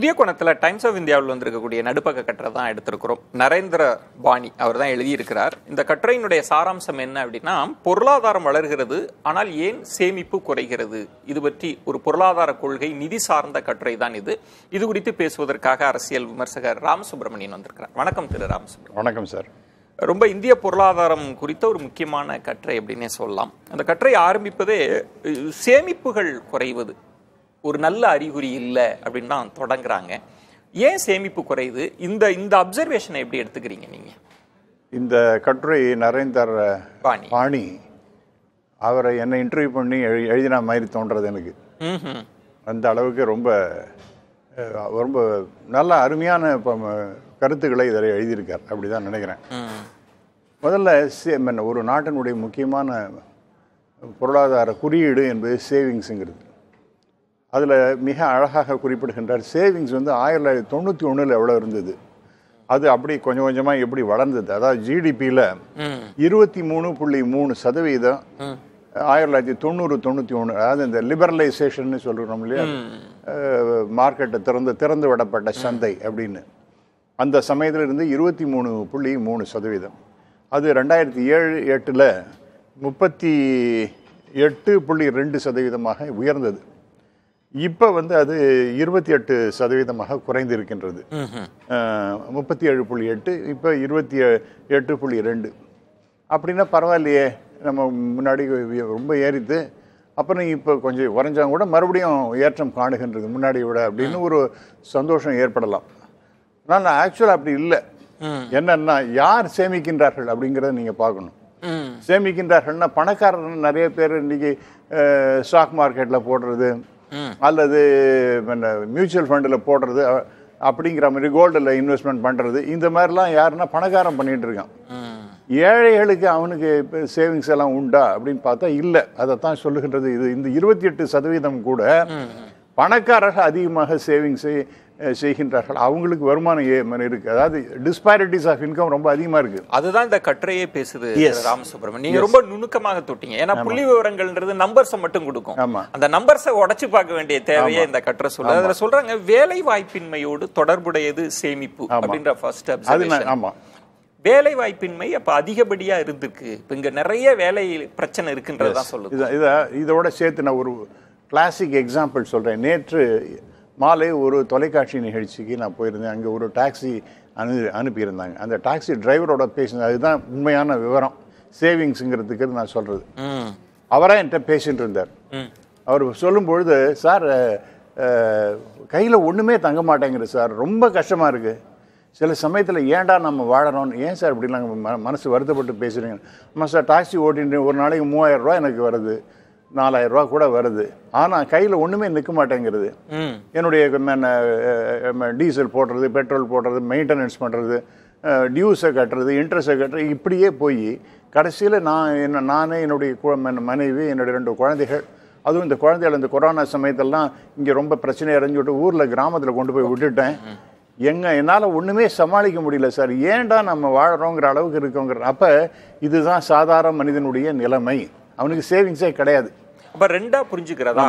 புதிய கோணத்தில் times of இந்தியாவில் வந்திருக்கக்கூடிய நடுப்பக்க கட்டுரை தான் எடுத்திருக்கிறோம் நரேந்திர பாணி அவர் தான் எழுதியிருக்கிறார் இந்த கட்டுரையினுடைய சாராம்சம் என்ன அப்படின்னா பொருளாதாரம் வளர்கிறது ஆனால் ஏன் சேமிப்பு குறைகிறது இது பற்றி ஒரு பொருளாதார கொள்கை நிதி சார்ந்த கட்டுரை தான் இது இது குறித்து பேசுவதற்காக அரசியல் விமர்சகர் ராமசுப்ரமணியன் வந்திருக்கிறார் வணக்கம் திரு ராமசுப்ரமணியன் வணக்கம் சார் ரொம்ப இந்திய பொருளாதாரம் குறித்த ஒரு முக்கியமான கட்டுரை அப்படின்னே சொல்லலாம் அந்த கட்டுரை ஆரம்பிப்பதே சேமிப்புகள் குறைவது ஒரு நல்ல அறிகுறி இல்லை அப்படின்னு தான் தொடங்குறாங்க ஏன் சேமிப்பு குறையுது இந்த இந்த அப்சர்வேஷனை எப்படி எடுத்துக்கிறீங்க நீங்கள் இந்த கட்டுரை நரேந்தர் பாணி அவரை என்னை இன்டர்வியூ பண்ணி எழு எழுதின மாதிரி தோன்றது எனக்கு அந்த அளவுக்கு ரொம்ப ரொம்ப நல்ல அருமையான கருத்துக்களை இதில் எழுதியிருக்கார் அப்படி தான் நினைக்கிறேன் முதல்ல ஒரு நாட்டினுடைய முக்கியமான பொருளாதார குறியீடு என்பது சேவிங்ஸுங்கிறது அதில் மிக அழகாக குறிப்பிடுகின்றார் சேவிங்ஸ் வந்து ஆயிரத்தி தொள்ளாயிரத்தி தொண்ணூற்றி ஒன்றில் எவ்வளோ இருந்தது அது அப்படி கொஞ்சம் கொஞ்சமாக எப்படி வளர்ந்தது அதாவது ஜிடிபியில் இருபத்தி மூணு புள்ளி மூணு சதவீதம் ஆயிரத்தி தொள்ளாயிரத்தி தொண்ணூறு தொண்ணூற்றி ஒன்று அதாவது இந்த லிபரலைசேஷன் சொல்கிறோம் இல்லையா மார்க்கெட்டை திறந்து திறந்து விடப்பட்ட சந்தை அப்படின்னு அந்த சமயத்தில் இருந்து இருபத்தி மூணு புள்ளி மூணு சதவீதம் அது ரெண்டாயிரத்தி ஏழு எட்டில் முப்பத்தி எட்டு புள்ளி ரெண்டு சதவீதமாக உயர்ந்தது இப்போ வந்து அது இருபத்தி எட்டு சதவீதமாக குறைந்திருக்கின்றது முப்பத்தி ஏழு புள்ளி எட்டு இப்போ இருபத்தி எட்டு புள்ளி ரெண்டு அப்படின்னா பரவாயில்லையே நம்ம முன்னாடி ரொம்ப ஏறித்து அப்புறம் இப்போ கொஞ்சம் குறைஞ்சாங்க கூட மறுபடியும் ஏற்றம் காணுகின்றது முன்னாடி விட அப்படின்னு ஒரு சந்தோஷம் ஏற்படலாம் ஆனால் ஆக்சுவலாக அப்படி இல்லை என்னன்னா யார் சேமிக்கின்றார்கள் அப்படிங்கிறத நீங்கள் பார்க்கணும் சேமிக்கின்றார்கள்னா பணக்காரர்கள் நிறைய பேர் இன்னைக்கு ஸ்டாக் மார்க்கெட்டில் போடுறது அல்லது மியூச்சுவல் ஃபண்டில் போடுறது அப்படிங்கிற மாதிரி கோல்டில் இன்வெஸ்ட்மெண்ட் பண்ணுறது இந்த மாதிரிலாம் யாருன்னா பணக்காரம் பண்ணிகிட்டு இருக்கான் ஏழைகளுக்கு அவனுக்கு சேவிங்ஸ் எல்லாம் உண்டா அப்படின்னு பார்த்தா இல்லை அதைத்தான் சொல்லுகின்றது இது இந்த இருபத்தி எட்டு சதவீதம் கூட பணக்காரர்கள் அதிகமாக சேவிங்ஸு செய்கின்றார்கள் அவங்களுக்கு வருமானம் இருக்கு அதாவது டிஸ்பாரிட்டிஸ் ஆஃப் இன்கம் ரொம்ப அதிகமாக இருக்கு அதுதான் இந்த கட்டுரையே பேசுது ராமசுப்ரமணியம் நீங்க ரொம்ப நுணுக்கமாக தொட்டீங்க ஏன்னா புள்ளி விவரங்கள்ன்றது நம்பர்ஸை மட்டும் கொடுக்கும் அந்த நம்பர்ஸை உடச்சி பார்க்க வேண்டிய தேவையே இந்த கட்டுரை சொல்ல அதில் சொல்றாங்க வேலை வாய்ப்பின்மையோடு தொடர்புடையது சேமிப்பு அப்படின்ற ஃபர்ஸ்ட் அப்சர்வேஷன் ஆமாம் வேலை வாய்ப்பின்மை அப்ப அதிகப்படியா இருந்திருக்கு இப்ப இங்க நிறைய வேலை பிரச்சனை இருக்குன்றதான் சொல்லுது இதை இதோட சேர்த்து நான் ஒரு கிளாசிக் எக்ஸாம்பிள் சொல்றேன் நேற்று மாலை ஒரு தொலைக்காட்சி நிகழ்ச்சிக்கு நான் போயிருந்தேன் அங்கே ஒரு டாக்ஸி அனு அனுப்பியிருந்தாங்க அந்த டாக்ஸி டிரைவரோட பேசினது அதுதான் உண்மையான விவரம் சேவிங்ஸுங்கிறதுக்கு நான் சொல்கிறது அவராக என்கிட்ட பேசிகிட்டு இருந்தார் அவர் சொல்லும் பொழுது சார் கையில் ஒன்றுமே தங்க மாட்டேங்குது சார் ரொம்ப கஷ்டமாக இருக்குது சில சமயத்தில் ஏன்டா நம்ம வாழறோம்னு ஏன் சார் இப்படிலாம் மனசு வருத்தப்பட்டு பேசுகிறீங்க ஆமாம் சார் டாக்ஸி ஓட்டின்னு ஒரு நாளைக்கு ரூபா எனக்கு வருது நாலாயிரம் ரூபா கூட வருது ஆனால் கையில் ஒன்றுமே நிற்க மாட்டேங்கிறது என்னுடைய டீசல் போடுறது பெட்ரோல் போடுறது மெயின்டெனன்ஸ் பண்ணுறது டியூஸை கட்டுறது இன்ட்ரெஸ்ட்டை கட்டுறது இப்படியே போய் கடைசியில் நான் என்ன நானே என்னுடைய மனைவி என்னுடைய ரெண்டு குழந்தைகள் அதுவும் இந்த குழந்தைகள் இந்த கொரோனா சமயத்தெல்லாம் இங்கே ரொம்ப பிரச்சனை விட்டு ஊரில் கிராமத்தில் கொண்டு போய் விட்டுட்டேன் எங்க என்னால் ஒன்றுமே சமாளிக்க முடியல சார் ஏன்டா நம்ம வாழ்கிறோங்கிற அளவுக்கு இருக்கோங்கிற அப்போ இதுதான் சாதாரண மனிதனுடைய நிலைமை அவனுக்கு சேவிங்ஸே கிடையாது அப்ப ரெண்டா புரிஞ்சுக்கிறதா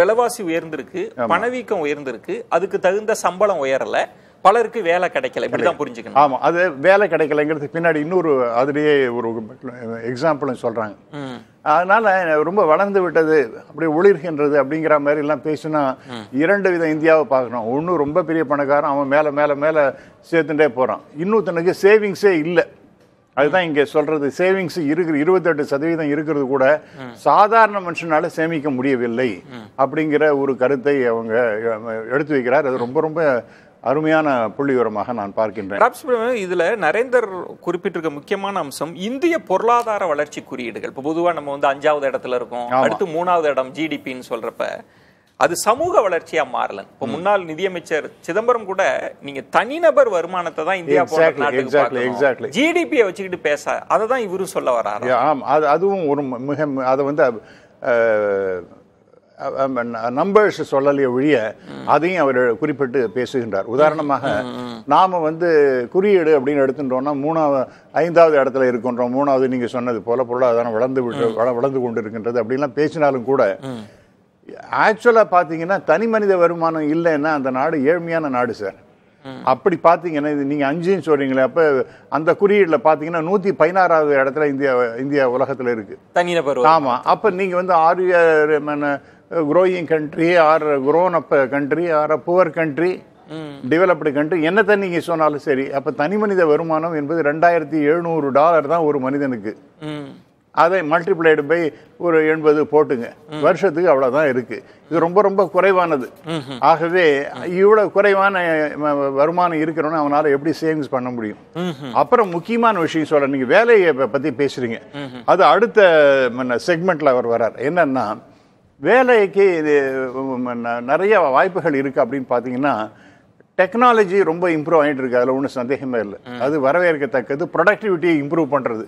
விலைவாசி உயர்ந்திருக்கு பணவீக்கம் உயர்ந்திருக்கு அதுக்கு தகுந்த சம்பளம் உயரல பலருக்கு வேலை கிடைக்கல இப்படிதான் புரிஞ்சுக்கணும் ஆமா அது வேலை கிடைக்கலங்கிறதுக்கு பின்னாடி இன்னொரு அதுலேயே ஒரு எக்ஸாம்பிள்னு சொல்றாங்க அதனால ரொம்ப வளர்ந்து விட்டது அப்படி ஒளிர்கின்றது அப்படிங்கிற மாதிரி எல்லாம் பேசினா இரண்டு வித இந்தியாவை பார்க்கணும் ஒன்றும் ரொம்ப பெரிய பணக்காரன் அவன் மேலே மேலே மேலே சேர்த்துட்டே போகிறான் இன்னொருத்தனுக்கு சேவிங்ஸே இல்லை அதுதான் இங்கே சொல்றது சேவிங்ஸ் இருக்கிற இருபத்தெட்டு சதவீதம் இருக்கிறது கூட சாதாரண மனுஷனால சேமிக்க முடியவில்லை அப்படிங்கிற ஒரு கருத்தை அவங்க எடுத்து வைக்கிறார் அது ரொம்ப ரொம்ப அருமையான புள்ளிவரமாக நான் பார்க்கின்றேன் இதில் நரேந்தர் குறிப்பிட்டிருக்க முக்கியமான அம்சம் இந்திய பொருளாதார வளர்ச்சி குறியீடுகள் இப்போ பொதுவாக நம்ம வந்து அஞ்சாவது இடத்துல இருக்கோம் அடுத்து மூணாவது இடம் ஜிடிபின்னு சொல்றப்ப அது சமூக வளர்ச்சியா மாறலன் இப்போ முன்னாள் நிதியமைச்சர் சிதம்பரம் கூட நீங்க தனிநபர் வருமானத்தை தான் இந்தியா எக்ஸாக்ட்லி ஜிடிபியை வச்சுக்கிட்டு பேச அதை தான் இவரும் சொல்ல வராரு ஆம் அது அதுவும் ஒரு மிக அதை வந்து நம்பர்ஸ் சொல்லலையே ஒழிய அதையும் அவர் குறிப்பிட்டு பேசுகின்றார் உதாரணமாக நாம் வந்து குறியீடு அப்படின்னு எடுத்துட்டோம்னா மூணாவது ஐந்தாவது இடத்துல இருக்கின்றோம் மூணாவது நீங்கள் சொன்னது போல பொருளாதாரம் வளர்ந்து விட்டு வளர்ந்து கொண்டு இருக்கின்றது அப்படின்லாம் பேசினாலும் கூட ஆக்சுவலாக பார்த்தீங்கன்னா தனி மனித வருமானம் இல்லைன்னா அந்த நாடு ஏழ்மையான நாடு சார் அப்படி பார்த்தீங்கன்னா இது நீங்கள் அஞ்சுன்னு சொல்கிறீங்களே அப்போ அந்த குறியீட்டில் பார்த்தீங்கன்னா நூற்றி பதினாறாவது இடத்துல இந்தியா இந்தியா உலகத்தில் இருக்குது தனிநபர் ஆமாம் அப்போ நீங்கள் வந்து are growing country or grown up country or a poor country developed country என்னத்தை நீங்கள் சொன்னாலும் சரி அப்போ தனி மனித வருமானம் என்பது ரெண்டாயிரத்தி எழுநூறு டாலர் தான் ஒரு மனிதனுக்கு அதை மல்டிப்ளைடு பை ஒரு எண்பது போட்டுங்க வருஷத்துக்கு அவ்வளோதான் இருக்கு இது ரொம்ப ரொம்ப குறைவானது ஆகவே இவ்வளவு குறைவான வருமானம் இருக்கிறோன்னு அவனால எப்படி சேவிங்ஸ் பண்ண முடியும் அப்புறம் முக்கியமான விஷயம் சொல்ல நீங்க வேலையை பத்தி பேசுறீங்க அது அடுத்த செக்மெண்ட்ல அவர் வரார் என்னன்னா வேலைக்கு இது நிறைய வாய்ப்புகள் இருக்கு அப்படின்னு பார்த்தீங்கன்னா டெக்னாலஜி ரொம்ப இம்ப்ரூவ் ஆகிட்டு இருக்கு அதில் ஒன்றும் சந்தேகமே இல்லை அது வரவேற்கத்தக்கது ப்ரொடக்டிவிட்டியை இம்ப்ரூவ் பண்ணுறது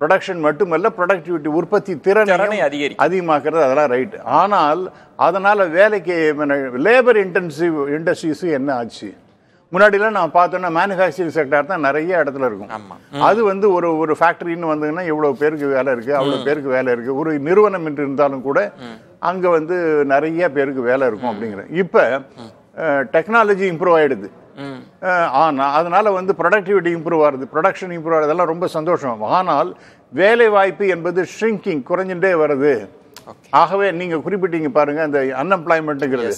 ப்ரொடக்ஷன் மட்டுமல்ல ப்ரொடக்டிவிட்டி உற்பத்தி திறனை அதிகரிக்கும் அதிகமாக்குறது அதெல்லாம் ரைட் ஆனால் அதனால் வேலைக்கு லேபர் இன்டென்சிவ் இண்டஸ்ட்ரீஸு என்ன ஆச்சு முன்னாடிலாம் நான் பார்த்தோன்னா மேனுஃபேக்சரிங் செக்டார் தான் நிறைய இடத்துல இருக்கும் அது வந்து ஒரு ஒரு ஃபேக்ட்ரின்னு வந்ததுன்னா இவ்வளோ பேருக்கு வேலை இருக்குது அவ்வளோ பேருக்கு வேலை இருக்குது ஒரு நிறுவனம் என்று இருந்தாலும் கூட அங்கே வந்து நிறைய பேருக்கு வேலை இருக்கும் அப்படிங்கிற இப்போ டெக்னாலஜி இம்ப்ரூவ் ஆகிடுது ஆனால் அதனால் வந்து ப்ரொடக்டிவிட்டி இம்ப்ரூவ் ஆகுது ப்ரொடக்ஷன் இம்ப்ரூவ் ஆகுது அதெல்லாம் ரொம்ப சந்தோஷம் ஆனால் வேலை வாய்ப்பு என்பது ஷ்ரிங்கிங் குறைஞ்சுட்டே வருது ஆகவே நீங்கள் குறிப்பிட்டீங்க பாருங்கள் அந்த அன்எம்ப்ளாய்மெண்ட்டுங்கிறது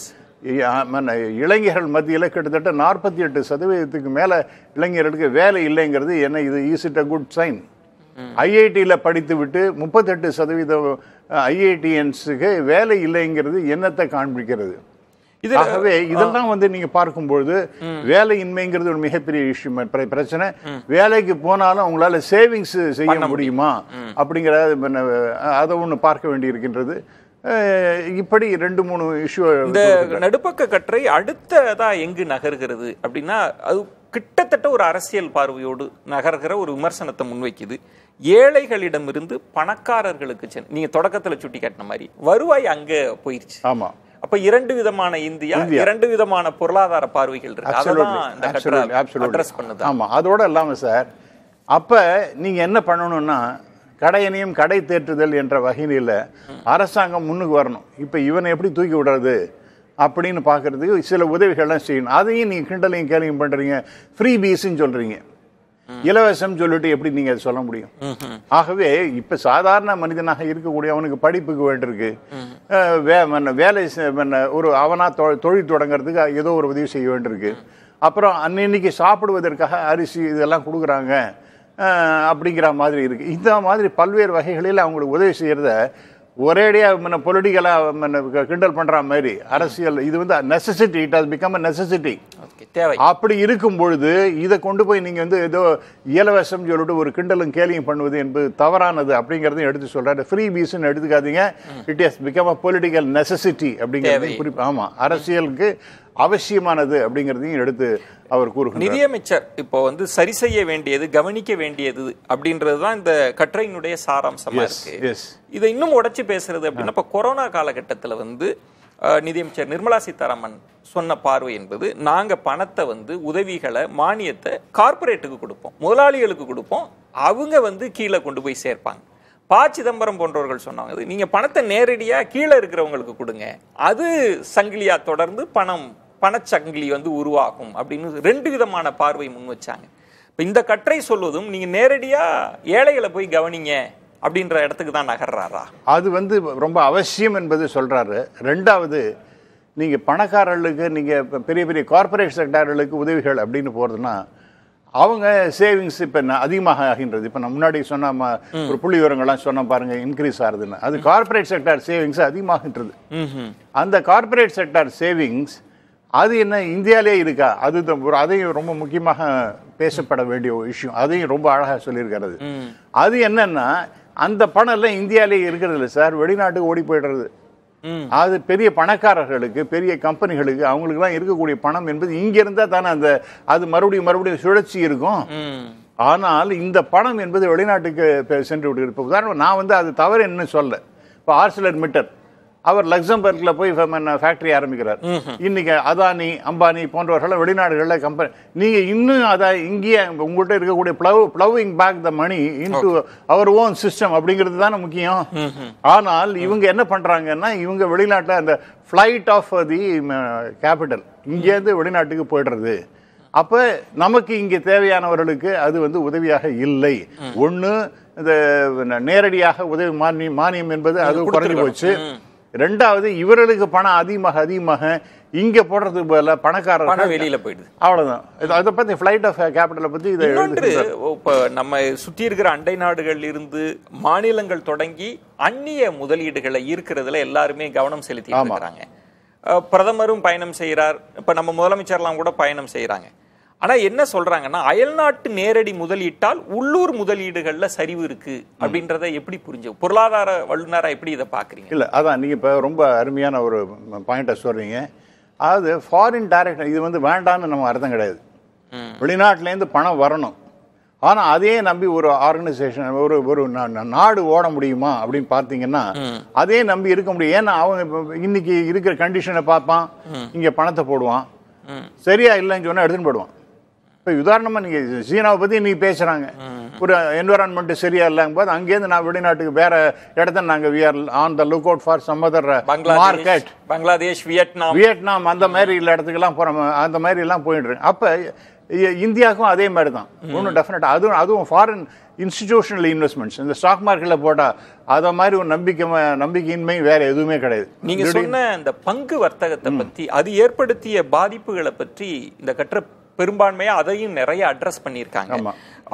இளைஞர்கள் மத்தியில் கிட்டத்தட்ட நாற்பத்தி எட்டு சதவீதத்துக்கு மேலே இளைஞர்களுக்கு வேலை இல்லைங்கிறது என்ன இது is it a good sign ஐஐடியில் படித்து விட்டு முப்பத்தெட்டு சதவீதம் ஐஐடிஎன்ஸுக்கு வேலை இல்லைங்கிறது என்னத்தை காண்பிக்கிறது ஆகவே இதெல்லாம் வந்து நீங்க பார்க்கும்பொழுது வேலையின்மைங்கிறது ஒரு மிகப்பெரிய இஷ்யூ பிரச்சனை வேலைக்கு போனாலும் அவங்களால சேவிங்ஸ் செய்ய முடியுமா அப்படிங்கிற அதை ஒன்று பார்க்க வேண்டி இருக்கின்றது இப்படி ரெண்டு மூணு இஷ்யூ இந்த நடுப்பக்க கற்றை அடுத்ததா எங்கு நகர்கிறது அப்படின்னா அது கிட்டத்தட்ட ஒரு அரசியல் பார்வையோடு நகர்கிற ஒரு விமர்சனத்தை முன்வைக்குது ஏழைகளிடமிருந்து பணக்காரர்களுக்கு நீங்க தொடக்கத்துல சுட்டி காட்டின மாதிரி வருவாய் அங்கே போயிடுச்சு ஆமா அப்ப இரண்டு விதமான இந்தியா இரண்டு விதமான பொருளாதார பார்வைகள் இருக்கு ஆமா அதோட இல்லாம சார் அப்ப நீங்க என்ன பண்ணணும்னா கடையனையும் கடை தேற்றுதல் என்ற வகையில் அரசாங்கம் முன்னுக்கு வரணும் இப்போ இவனை எப்படி தூக்கி விடுறது அப்படின்னு பார்க்குறதுக்கு சில உதவிகள்லாம் செய்யணும் அதையும் நீங்கள் கிண்டலையும் கேள்வியும் பண்ணுறீங்க ஃப்ரீ பீஸுன்னு சொல்கிறீங்க இலவசம் சொல்லிட்டு எப்படி நீங்க சொல்ல முடியும் ஆகவே இப்ப சாதாரண மனிதனாக இருக்கக்கூடிய அவனுக்கு படிப்புக்கு வேண்டியிருக்கு வேலை ஒரு அவனா தொழில் தொடங்குறதுக்கு ஏதோ ஒரு உதவி செய்ய வேண்டியிருக்கு அப்புறம் அன்னன்னைக்கு சாப்பிடுவதற்காக அரிசி இதெல்லாம் கொடுக்குறாங்க அப்படிங்கிற மாதிரி இருக்கு இந்த மாதிரி பல்வேறு வகைகளில் அவங்களுக்கு உதவி செய்யறத ஒரேடியாக முன்ன பொலிட்டிக்கலாக கிண்டல் பண்ணுற மாதிரி அரசியல் இது வந்து necessity it has become a necessity தேவை அப்படி இருக்கும் பொழுது இதை கொண்டு போய் நீங்கள் வந்து ஏதோ இலவசம் சொல்லிட்டு ஒரு கிண்டலும் கேலியும் பண்ணுவது என்பது தவறானது அப்படிங்கிறதையும் எடுத்து சொல்கிறாரு ஃப்ரீ பீஸ்ன்னு எடுத்துக்காதீங்க it has become a political necessity அப்படிங்கிறதையும் குறிப்பு ஆமாம் அரசியலுக்கு அவசியமானது அப்படிங்கிறதையும் எடுத்து அவர் கூறுகிறார் நிதியமைச்சர் இப்போ வந்து சரி செய்ய வேண்டியது கவனிக்க வேண்டியது அப்படின்றது தான் இந்த கட்டுரையினுடைய சாராம்சமா இருக்கு இதை இன்னும் உடச்சி பேசுறது அப்படின்னா இப்போ கொரோனா காலகட்டத்தில் வந்து நிதியமைச்சர் நிர்மலா சீதாராமன் சொன்ன பார்வை என்பது நாங்கள் பணத்தை வந்து உதவிகளை மானியத்தை கார்பரேட்டுக்கு கொடுப்போம் முதலாளிகளுக்கு கொடுப்போம் அவங்க வந்து கீழே கொண்டு போய் சேர்ப்பாங்க பா சிதம்பரம் போன்றவர்கள் சொன்னாங்க நீங்கள் பணத்தை நேரடியாக கீழே இருக்கிறவங்களுக்கு கொடுங்க அது சங்கிலியாக தொடர்ந்து பணம் பணச்சங்கிலி வந்து உருவாகும் அப்படின்னு ரெண்டு விதமான பார்வை முன் வச்சாங்க இப்போ இந்த கற்றை சொல்வதும் நீங்கள் நேரடியாக ஏழைகளை போய் கவனிங்க அப்படின்ற இடத்துக்கு தான் நகர்றாரா அது வந்து ரொம்ப அவசியம் என்பது சொல்கிறாரு ரெண்டாவது நீங்கள் பணக்காரர்களுக்கு நீங்கள் பெரிய பெரிய கார்பரேட் செக்டார்களுக்கு உதவிகள் அப்படின்னு போகிறதுனா அவங்க சேவிங்ஸ் இப்போ அதிகமாக ஆகின்றது இப்போ நான் முன்னாடி சொன்ன ஒரு புள்ளி விவரங்கள்லாம் சொன்ன பாருங்க இன்க்ரீஸ் ஆகுதுன்னு அது கார்பரேட் செக்டார் சேவிங்ஸ் அதிகமாகின்றது அந்த கார்பரேட் செக்டார் சேவிங்ஸ் அது என்ன இந்தியாவிலே இருக்கா அது அதையும் ரொம்ப முக்கியமாக பேசப்பட வேண்டிய ஒரு விஷயம் அதையும் ரொம்ப அழகாக சொல்லியிருக்கிறது அது என்னன்னா அந்த பணம் எல்லாம் இந்தியாவிலே இருக்கிறது இல்லை சார் வெளிநாட்டுக்கு ஓடி போயிடுறது அது பெரிய பணக்காரர்களுக்கு பெரிய கம்பெனிகளுக்கு அவங்களுக்குலாம் இருக்கக்கூடிய பணம் என்பது இங்க இருந்தா தானே அந்த அது மறுபடியும் மறுபடியும் சுழற்சி இருக்கும் ஆனால் இந்த பணம் என்பது வெளிநாட்டுக்கு சென்று விடுகிறது இப்போ உதாரணம் நான் வந்து அது தவறு என்ன சொல்ல இப்போ ஆர்சிலர் மிட்டர் அவர் லக்சம்பர்க்ல போய் ஃபேக்டரி ஆரம்பிக்கிறார் இன்னைக்கு அதானி அம்பானி போன்றவர்கள் வெளிநாடுகளில் கம்பெனி நீங்க இன்னும் அதை இங்கேயே உங்கள்கிட்ட இருக்கக்கூடிய பிளவு ploughing back the money into our own system அப்படிங்கிறது தானே முக்கியம் ஆனால் இவங்க என்ன பண்றாங்கன்னா இவங்க வெளிநாட்டில் அந்த ஃப்ளைட் ஆஃப் தி கேபிட்டல் இங்கேருந்து வெளிநாட்டுக்கு போயிடுறது அப்போ நமக்கு இங்கே தேவையானவர்களுக்கு அது வந்து உதவியாக இல்லை ஒன்று இந்த நேரடியாக உதவி மானியம் என்பது அது குறைஞ்சி போச்சு ரெண்டாவது இவர்களுக்கு பணம் அதிகமாக அதிகமாக இங்கே போடுறதுக்கு பதிலாக பணக்காரர் வெளியில் போயிடுது அவ்வளோதான் அதை பற்றி ஃப்ளைட் ஆஃப் கேபிட்டலை பற்றி இதை இப்போ நம்ம சுற்றி இருக்கிற அண்டை நாடுகள் இருந்து மாநிலங்கள் தொடங்கி அந்நிய முதலீடுகளை ஈர்க்கிறதுல எல்லாருமே கவனம் செலுத்தி பிரதமரும் பயணம் செய்கிறார் இப்போ நம்ம முதலமைச்சர்லாம் கூட பயணம் செய்கிறாங்க ஆனால் என்ன சொல்கிறாங்கன்னா அயல்நாட்டு நேரடி முதலீட்டால் உள்ளூர் முதலீடுகளில் சரிவு இருக்குது அப்படின்றத எப்படி புரிஞ்சு பொருளாதார வல்லுநராக எப்படி இதை பார்க்குறீங்க இல்லை அதான் நீங்கள் இப்போ ரொம்ப அருமையான ஒரு பாயிண்ட்டை சொல்கிறீங்க அதாவது ஃபாரின் டைரக்ட் இது வந்து வேண்டாம்னு நம்ம அர்த்தம் கிடையாது வெளிநாட்டிலேருந்து பணம் வரணும் ஆனால் அதையே நம்பி ஒரு ஆர்கனைசேஷன் ஒரு ஒரு நாடு ஓட முடியுமா அப்படின்னு பார்த்தீங்கன்னா அதே நம்பி இருக்க முடியும் ஏன்னா அவங்க இன்னைக்கு இருக்கிற கண்டிஷனை பார்ப்பான் இங்கே பணத்தை போடுவான் சரியா இல்லைன்னு சொன்னால் எடுத்துன்னு போடுவான் இப்போ உதாரணமாக நீங்கள் சீனாவை பற்றி இன்றைக்கி பேசுகிறாங்க ஒரு என்விரான்மெண்ட் சரியா இல்லைங்க போது அங்கேருந்து நான் வெளிநாட்டுக்கு வேற இடத்த நாங்கள் we are on the lookout for some other market Bangladesh Vietnam Vietnam அந்த மாதிரி உள்ள இடத்துக்கெல்லாம் போகிறோம் அந்த மாதிரி எல்லாம் போயிட்டு அப்போ இந்தியாவுக்கும் அதே மாதிரி தான் ஒன்றும் டெஃபினட்டாக அதுவும் அதுவும் ஃபாரின் இன்ஸ்டிடியூஷனல் இன்வெஸ்ட்மெண்ட்ஸ் இந்த ஸ்டாக் மார்க்கெட்டில் போட்டால் அதை மாதிரி ஒரு நம்பிக்கை நம்பிக்கையின்மை வேற எதுவுமே கிடையாது நீங்கள் சொன்ன இந்த பங்கு வர்த்தகத்தை பற்றி அது ஏற்படுத்திய பாதிப்புகளை பற்றி இந்த கற்ற பெரும்பான்மையாக அதையும் நிறைய அட்ரஸ் பண்ணியிருக்காங்க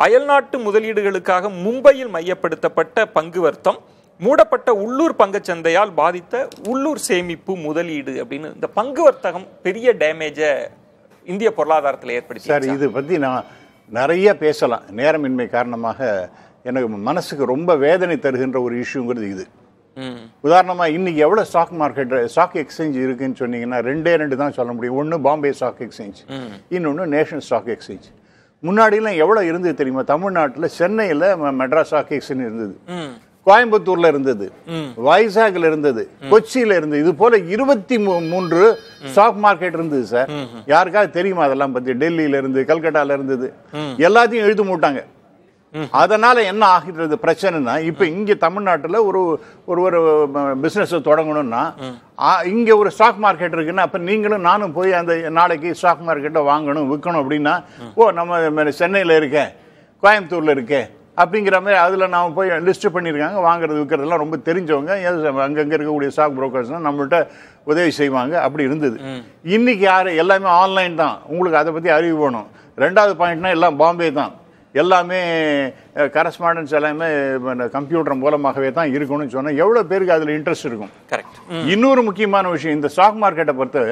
அயல்நாட்டு முதலீடுகளுக்காக மும்பையில் மையப்படுத்தப்பட்ட பங்கு வர்த்தம் மூடப்பட்ட உள்ளூர் சந்தையால் பாதித்த உள்ளூர் சேமிப்பு முதலீடு அப்படின்னு இந்த பங்கு வர்த்தகம் பெரிய டேமேஜை இந்திய பொருளாதாரத்தில் ஏற்படுத்தி சார் இது பற்றி நான் நிறைய பேசலாம் நேரமின்மை காரணமாக எனக்கு மனசுக்கு ரொம்ப வேதனை தருகின்ற ஒரு இஷ்யூங்கிறது இது உதாரணமாக இன்னைக்கு எவ்வளோ ஸ்டாக் மார்க்கெட் ஸ்டாக் எக்ஸ்சேஞ்ச் இருக்குன்னு சொன்னீங்கன்னா ரெண்டே ரெண்டு தான் சொல்ல முடியும் ஒன்று பாம்பே ஸ்டாக் எக்ஸ்சேஞ்ச் இன்னொன்று நேஷனல் ஸ்டாக் எக்ஸ்சேஞ்ச் முன்னாடிலாம் எவ்வளோ இருந்தது தெரியுமா தமிழ்நாட்டில் சென்னையில் மெட்ராஸ் ஸ்டாக் எக்ஸ்சேஞ்ச் இருந்தது கோயம்புத்தூர்ல இருந்தது வைசாக்ல இருந்தது கொச்சியில இருந்தது இது போல இருபத்தி மூன்று ஸ்டாக் மார்க்கெட் இருந்தது சார் யாருக்காவது தெரியுமா அதெல்லாம் பத்தி டெல்லியில இருந்து கல்கட்டால இருந்தது எல்லாத்தையும் எழுதி மூட்டாங்க அதனால என்ன ஆகிறது பிரச்சனைனா இப்ப இங்க தமிழ்நாட்டுல ஒரு ஒரு ஒரு பிசினஸ் தொடங்கணும்னா இங்க ஒரு ஸ்டாக் மார்க்கெட் இருக்குன்னா அப்ப நீங்களும் நானும் போய் அந்த நாளைக்கு ஸ்டாக் மார்க்கெட்டை வாங்கணும் விற்கணும் அப்படின்னா ஓ நம்ம சென்னையில இருக்கேன் கோயம்புத்தூர்ல இருக்கேன் அப்படிங்கிற மாதிரி அதில் நாம் போய் லிஸ்ட்டு பண்ணியிருக்காங்க வாங்குறது விற்கிறதுலாம் ரொம்ப தெரிஞ்சவங்க அங்கங்கே இருக்கக்கூடிய ஸ்டாக் புரோக்கர்ஸ்னால் நம்மள்கிட்ட உதவி செய்வாங்க அப்படி இருந்தது இன்னைக்கு யார் எல்லாமே ஆன்லைன் தான் உங்களுக்கு அதை பற்றி அறிவு வேணும் ரெண்டாவது பாயிண்ட்னா எல்லாம் பாம்பே தான் எல்லாமே கரஸ்பாண்டன்ஸ் எல்லாமே கம்ப்யூட்டர் மூலமாகவே தான் இருக்கணும்னு சொன்னால் எவ்வளோ பேருக்கு அதில் இன்ட்ரெஸ்ட் இருக்கும் கரெக்ட் இன்னொரு முக்கியமான விஷயம் இந்த ஸ்டாக் மார்க்கெட்டை பொறுத்து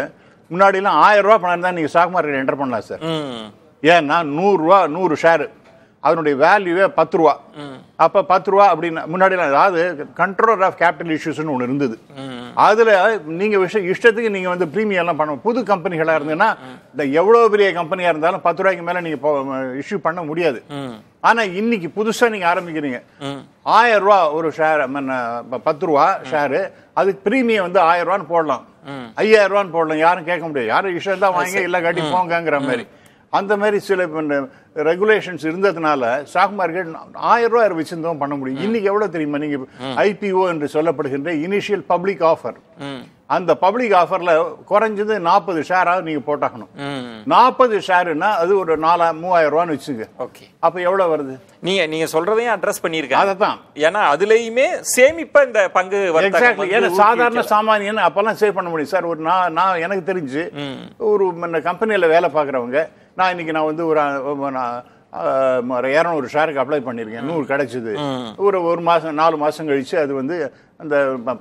முன்னாடிலாம் ஆயிரம் ரூபா பணம் தான் நீங்கள் ஸ்டாக் மார்க்கெட் என்டர் பண்ணலாம் சார் ஏன்னா நூறுரூவா நூறு ஷேரு அதனுடைய வேல்யூவே பத்து ரூபா அப்ப பத்து ரூபா அப்படின்னு முன்னாடிலாம் அதாவது கண்ட்ரோல் ஆஃப் கேபிட்டல் இஷ்யூஸ் ஒன்று இருந்தது அதுல நீங்க விஷயம் இஷ்டத்துக்கு நீங்க வந்து எல்லாம் பண்ண புது கம்பெனிகளா இருந்ததுன்னா இந்த எவ்வளவு பெரிய கம்பெனியா இருந்தாலும் பத்து ரூபாய்க்கு மேல நீங்க இஷ்யூ பண்ண முடியாது ஆனா இன்னைக்கு புதுசா நீங்க ஆரம்பிக்கிறீங்க ஆயிரம் ரூபா ஒரு ஷேர் பத்து ரூபா ஷேரு அதுக்கு ப்ரீமியம் வந்து ஆயிரம் ரூபான்னு போடலாம் ஐயாயிரம் ரூபான்னு போடலாம் யாரும் கேட்க முடியாது யாரும் இஷ்டம் தான் வாங்கி இல்ல கட்டி போங்கிற மாதிரி அந்த மாதிரி சில ரெகுலேஷன்ஸ் இருந்ததுனால ஸ்டாக் மார்க்கெட் ஆயிரம் ரூபாய் வச்சிருந்தோம் பண்ண முடியும் இன்னைக்கு எவ்வளவு தெரியுமா நீங்க ஐபிஓ என்று சொல்லப்படுகின்ற இனிஷியல் பப்ளிக் ஆஃபர் அந்த பப்ளிக் ஆஃபர்ல குறைஞ்சது நாற்பது ஷேராவது நீங்க போட்டாகணும் நாற்பது ஷேருன்னா அது ஒரு நாலா மூவாயிரம் ரூபான்னு வச்சுங்க ஓகே அப்ப எவ்வளவு வருது நீங்க நீங்க சொல்றதையும் அட்ரஸ் பண்ணிருக்கேன் அதை தான் ஏன்னா அதுலயுமே சேமிப்பா இந்த பங்கு ஏன்னா சாதாரண சாமானியன்னு அப்பெல்லாம் சேவ் பண்ண முடியும் சார் ஒரு நான் நான் எனக்கு தெரிஞ்சு ஒரு கம்பெனியில வேலை பாக்குறவங்க நான் இன்னைக்கு நான் வந்து ஒரு இரநூறு ஷேருக்கு அப்ளை பண்ணியிருக்கேன் நூறு கிடைச்சிது ஒரு ஒரு மாதம் நாலு மாதம் கழித்து அது வந்து அந்த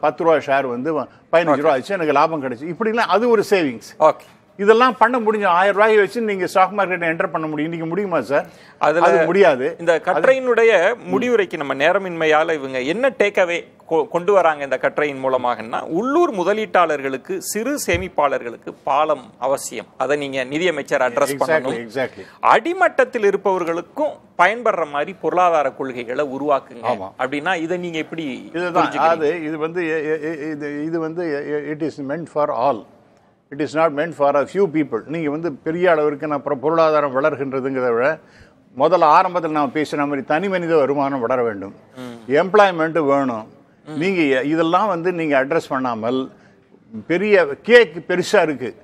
பத்து ரூபா ஷேர் வந்து பதினஞ்சு ரூபா ஆச்சு எனக்கு லாபம் கிடைச்சி இப்படிலாம் அது ஒரு சேவிங்ஸ் ஓகே இதெல்லாம் பண்ண முடிஞ்சு ஆயிரம் ரூபாய் வச்சு நீங்க ஸ்டாக் மார்க்கெட்டை என்டர் பண்ண முடியும் இன்னைக்கு முடியுமா சார் அதுல முடியாது இந்த கற்றையினுடைய முடிவுரைக்கு நம்ம நேரமின்மையால இவங்க என்ன டேக்அவே கொண்டு வராங்க இந்த கற்றையின் மூலமாகனா உள்ளூர் முதலீட்டாளர்களுக்கு சிறு சேமிப்பாளர்களுக்கு பாலம் அவசியம் அதை நீங்க நிதியமைச்சர் அட்ரஸ் பண்ணணும் அடிமட்டத்தில் இருப்பவர்களுக்கும் பயன்படுற மாதிரி பொருளாதார கொள்கைகளை உருவாக்குங்க அப்படின்னா இதை நீங்க எப்படி இது வந்து இது வந்து it is meant for all it is not meant for a few people நீங்கள் வந்து பெரிய அளவிற்கு நான் அப்புறம் பொருளாதாரம் வளர்கின்றதுங்கிறத விட முதல்ல ஆரம்பத்தில் நான் பேசின மாதிரி தனி மனித வருமானம் வளர வேண்டும் எம்ப்ளாய்மெண்ட்டு வேணும் நீங்கள் இதெல்லாம் வந்து நீங்கள் அட்ரஸ் பண்ணாமல் பெரிய கேக் பெருசாக இருக்குது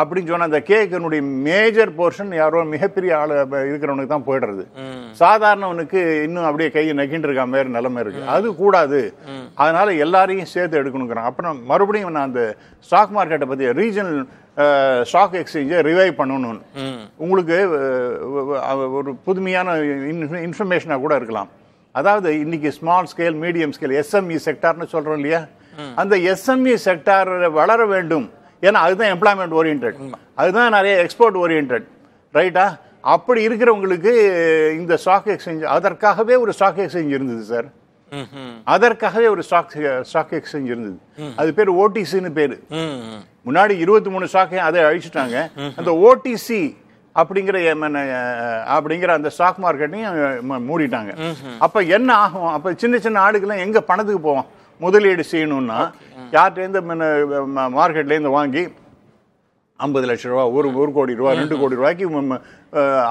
அப்படின்னு சொன்ன அந்த கேக்கனுடைய மேஜர் போர்ஷன் யாரோ மிகப்பெரிய ஆள் இருக்கிறவனுக்கு தான் போயிடுறது சாதாரணவனுக்கு இன்னும் அப்படியே கையை நகின்னு இருக்க மாதிரி நிலைமை இருக்கு அது கூடாது அதனால எல்லாரையும் சேர்த்து எடுக்கணுங்கிறான் அப்புறம் மறுபடியும் நான் அந்த ஸ்டாக் மார்க்கெட்டை பற்றி ரீஜனல் ஸ்டாக் எக்ஸ்சேஞ்சை ரிவைவ் பண்ணணும்னு உங்களுக்கு ஒரு புதுமையான இன்ஃபர்மேஷனாக கூட இருக்கலாம் அதாவது இன்னைக்கு small scale medium scale SME செக்டார்னு சொல்கிறோம் இல்லையா அந்த எஸ்எம்இ செக்டார் e வளர வேண்டும் ஏன்னா அதுதான் எம்ப்ளாய்மெண்ட் ஓரியன்ட் அதுதான் நிறைய எக்ஸ்போர்ட் ஓரியன்ட் ரைட்டா அப்படி இருக்கிறவங்களுக்கு இந்த ஸ்டாக் எக்ஸ்சேஞ்ச் அதற்காகவே ஒரு ஸ்டாக் எக்ஸ்சேஞ்ச் இருந்தது சார் அதற்காகவே ஒரு ஸ்டாக் ஸ்டாக் எக்ஸ்சேஞ்ச் இருந்தது அது பேர் ஓடிசின்னு பேர் முன்னாடி இருபத்தி மூணு ஸ்டாக் அதை அழிச்சிட்டாங்க அந்த ஓடிசி அப்படிங்கிற அப்படிங்கிற அந்த ஸ்டாக் மார்க்கெட்டையும் மூடிட்டாங்க அப்போ என்ன ஆகும் அப்போ சின்ன சின்ன ஆடுகள்லாம் எங்க பணத்துக்கு போவோம் முதலீடு செய்யணும்னா யார்கிட்டேருந்து மார்க்கெட்லேருந்து வாங்கி ஐம்பது லட்ச ரூபா ஒரு ஒரு கோடி ரூபா ரெண்டு கோடி ரூபாய்க்கு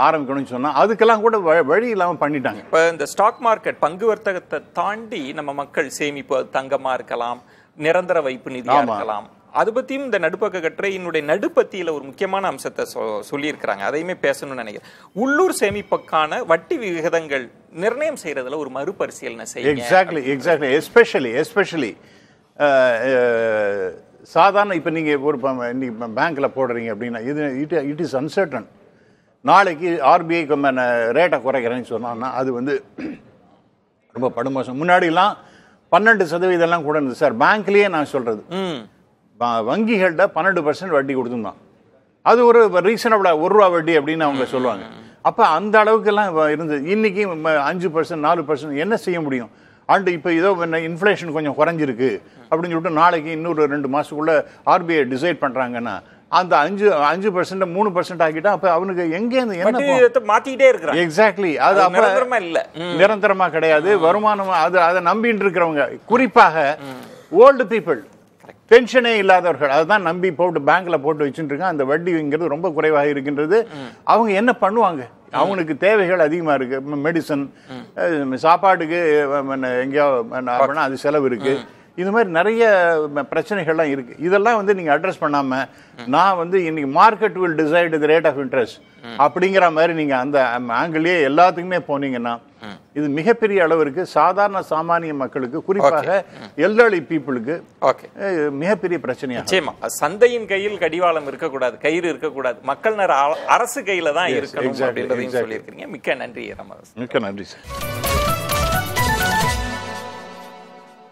ஆரம்பிக்கணும்னு சொன்னால் அதுக்கெல்லாம் கூட வழி இல்லாமல் பண்ணிட்டாங்க இப்போ இந்த ஸ்டாக் மார்க்கெட் பங்கு வர்த்தகத்தை தாண்டி நம்ம மக்கள் சேமிப்பு தங்கமாக இருக்கலாம் நிரந்தர வைப்பு நிதியாக இருக்கலாம் அது பற்றியும் இந்த நடுப்பக்க கட்டுரையினுடைய நடுப்பத்தியில் ஒரு முக்கியமான அம்சத்தை சொ சொல்லியிருக்கிறாங்க அதையுமே பேசணும்னு நினைக்கிறேன் உள்ளூர் சேமிப்புக்கான வட்டி விகிதங்கள் நிர்ணயம் செய்கிறதுல ஒரு மறுபரிசீலனை செய்யும் எக்ஸாக்ட்லி எக்ஸாக்ட்லி எஸ்பெஷலி எஸ்பெஷலி சாதாரண இப்போ நீங்கள் ஒரு இன்னைக்கு பேங்க்கில் போடுறீங்க அப்படின்னா இது இட் இட் இஸ் அன்சர்டன் நாளைக்கு ஆர்பிஐ கம்ம ரேட்டை குறைக்கிறேன்னு சொன்னான்னா அது வந்து ரொம்ப படுமோசம் முன்னாடிலாம் பன்னெண்டு சதவீதம்லாம் கூட இருந்தது சார் பேங்க்லேயே நான் சொல்கிறது வங்கிகள்கிட்ட பன்னெண்டு பர்சன்ட் வட்டி கொடுத்துருந்தான் அது ஒரு ரீசனபிளாக ஒரு ரூபா வட்டி அப்படின்னு அவங்க சொல்லுவாங்க அப்போ அந்த அளவுக்கெல்லாம் இருந்தது இன்றைக்கி அஞ்சு பர்சன்ட் நாலு பர்சன்ட் என்ன செய்ய முடியும் ஆண்டு இப்போ இதோ என்ன இன்ஃப்ளேஷன் கொஞ்சம் குறைஞ்சிருக்கு அப்படின்னு சொல்லிட்டு நாளைக்கு இன்னொரு ரெண்டு மாதத்துக்குள்ளே ஆர்பிஐ டிசைட் பண்ணுறாங்கன்னா அந்த அஞ்சு அஞ்சு பர்சன்ட் மூணு பர்சன்ட் ஆகிட்டா அப்ப அவனுக்கு எங்கே இருந்து என்ன மாத்திக்கிட்டே இருக்கிறான் எக்ஸாக்ட்லி அது நிரந்தரமா இல்ல நிரந்தரமா கிடையாது வருமானம் அது அதை நம்பின்னு இருக்கிறவங்க குறிப்பாக ஓல்டு பீப்புள் பென்ஷனே இல்லாதவர்கள் அதுதான் நம்பி போட்டு பேங்க்ல போட்டு வச்சுருக்காங்க அந்த வட்டிங்கிறது ரொம்ப குறைவாக இருக்கின்றது அவங்க என்ன பண்ணுவாங்க அவங்களுக்கு தேவைகள் அதிகமாக இருக்கு மெடிசன் சாப்பாட்டுக்கு எங்கேயாவது அது செலவு இருக்கு இது மாதிரி நிறைய பிரச்சனைகள்லாம் இருக்கு இதெல்லாம் வந்து நீங்க அட்ரஸ் பண்ணாம நான் வந்து இன்னைக்கு market will decide the rate of interest அப்படிங்கிற மாதிரி நீங்க அந்த ஆங்கிள்லேயே எல்லாத்துக்குமே போனீங்கன்னா இது மிகப்பெரிய அளவிற்கு சாதாரண சாமானிய மக்களுக்கு குறிப்பாக எல்டர்லி பீப்புளுக்கு மிகப்பெரிய பிரச்சனையா சந்தையின் கையில் கடிவாளம் இருக்கக்கூடாது கயிறு இருக்கக்கூடாது மக்கள் நேர அரசு கையில தான் இருக்கணும் அப்படின்றதையும் சொல்லியிருக்கீங்க மிக்க நன்றி மிக்க நன்றி சார்